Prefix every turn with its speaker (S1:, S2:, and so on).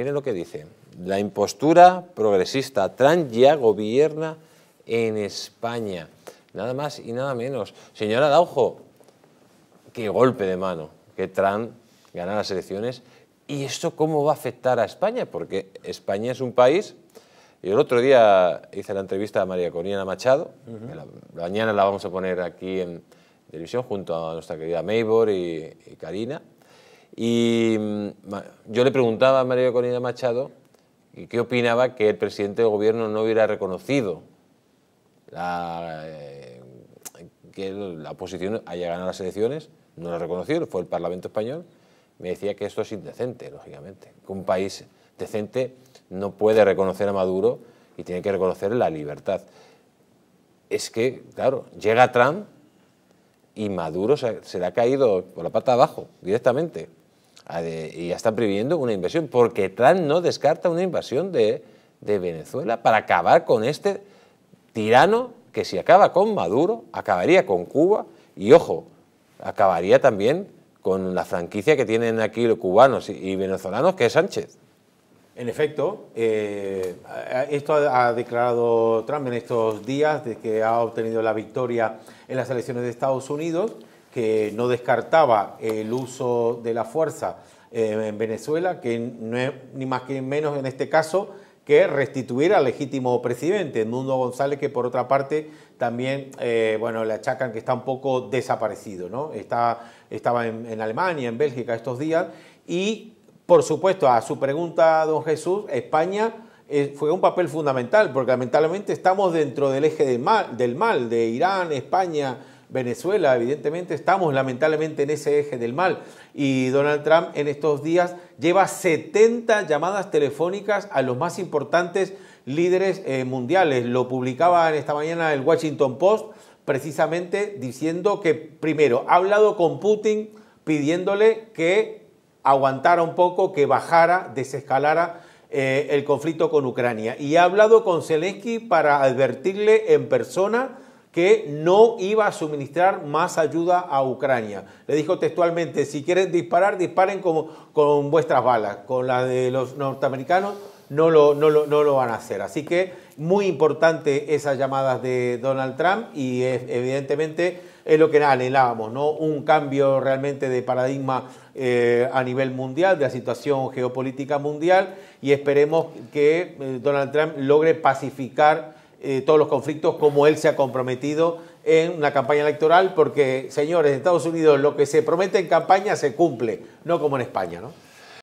S1: Miren lo que dice, la impostura progresista, Trump ya gobierna en España, nada más y nada menos. Señora Daujo, qué golpe de mano que Trump gana las elecciones y esto cómo va a afectar a España, porque España es un país y el otro día hice la entrevista a María Corina Machado, mañana la vamos a poner aquí en televisión junto a nuestra querida Maybor y Karina, y mm, yo le preguntaba a María Corina Machado qué opinaba que el presidente del gobierno no hubiera reconocido eh, que la oposición haya ganado las elecciones, no la reconocido, fue el Parlamento español. Me decía que esto es indecente, lógicamente. Que un país decente no puede reconocer a Maduro y tiene que reconocer la libertad. Es que, claro, llega Trump y Maduro se, se le ha caído por la pata abajo directamente. Ah, y ya están previendo una invasión porque Trump no descarta una invasión de, Venezuela para acabar con este tirano que si acaba con Maduro, acabaría con Cuba y, ojo, acabaría también con la franquicia que tienen aquí los cubanos y venezolanos, que es Sánchez.
S2: En efecto, eh, esto ha declarado Trump en estos días de que ha obtenido la victoria en las elecciones de Estados Unidos que no descartaba el uso de la fuerza eh, en Venezuela, que no ni más que menos en este caso que restituir al legítimo presidente, Edmundo González, que por otra parte también eh, bueno, le achacan que está un poco desaparecido. ¿no? Está, estaba en, Alemania, en Bélgica estos días. Y, por supuesto, a su pregunta, don Jesús, España eh, fue un papel fundamental, porque lamentablemente estamos dentro del eje del mal de Irán, España, Venezuela, evidentemente estamos lamentablemente en ese eje del mal. Y Donald Trump en estos días lleva 70 llamadas telefónicas a los más importantes líderes eh, mundiales. Lo publicaba en esta mañana el Washington Post, precisamente diciendo que primero ha hablado con Putin pidiéndole que aguantara un poco, que bajara, desescalara eh, el conflicto con Ucrania. Y ha hablado con Zelensky para advertirle en persona que no iba a suministrar más ayuda a Ucrania. Le dijo textualmente, si quieren disparar, disparen con, con vuestras balas, con las de los norteamericanos no lo, no, lo, van a hacer. Así que muy importante esas llamadas de Donald Trump y evidentemente es lo que anhelábamos, ¿no? Un cambio realmente de paradigma eh, a nivel mundial, de la situación geopolítica mundial y esperemos que eh, Donald Trump logre pacificar eh, todos los conflictos como él se ha comprometido en una campaña electoral, porque, señores, en Estados Unidos lo que se promete en campaña se cumple, no como en España, ¿no?